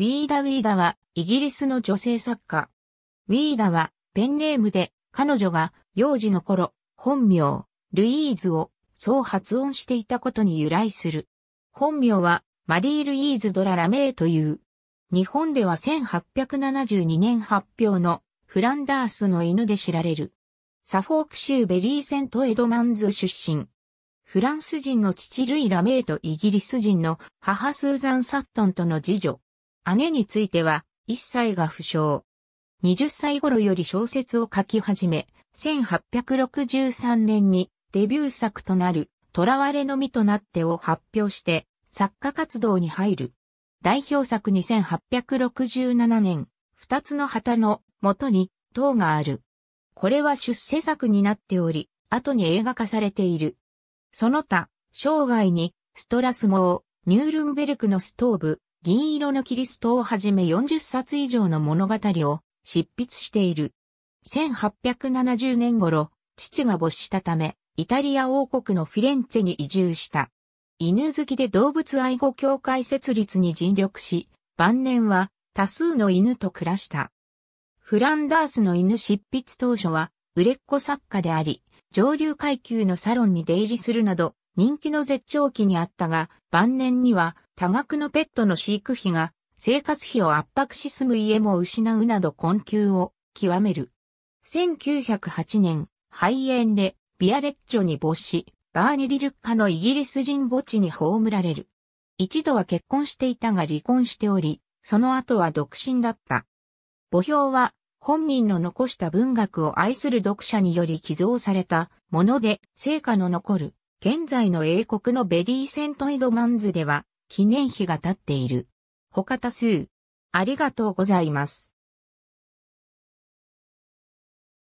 ウィーダ・ウィーダは、イギリスの女性作家。ウィーダは、ペンネームで、彼女が、幼児の頃、本名、ルイーズを、そう発音していたことに由来する。本名は、マリー・ルイーズ・ドラ・ラメイという。日本では1872年発表の、フランダースの犬で知られる。サフォーク州ベリーセント・エドマンズ出身。フランス人の父ルイ・ラメイとイギリス人の母スーザン・サットンとの次女。姉については、一切が不詳。20歳頃より小説を書き始め、1863年にデビュー作となる、囚われの身となってを発表して、作家活動に入る。代表作2867年、二つの旗の元に塔がある。これは出世作になっており、後に映画化されている。その他、生涯に、ストラスモー、ニュールンベルクのストーブ、銀色のキリストをはじめ40冊以上の物語を執筆している。1870年頃、父が没したため、イタリア王国のフィレンツェに移住した。犬好きで動物愛護協会設立に尽力し、晩年は多数の犬と暮らした。フランダースの犬執筆当初は売れっ子作家であり、上流階級のサロンに出入りするなど、人気の絶頂期にあったが、晩年には多額のペットの飼育費が生活費を圧迫し住む家も失うなど困窮を極める。1908年、肺炎でビアレッチョに没し、バーニディルッカのイギリス人墓地に葬られる。一度は結婚していたが離婚しており、その後は独身だった。墓標は本人の残した文学を愛する読者により寄贈されたもので、成果の残る現在の英国のベリーセントエドマンズでは記念碑が立っている。他多数。ありがとうございます。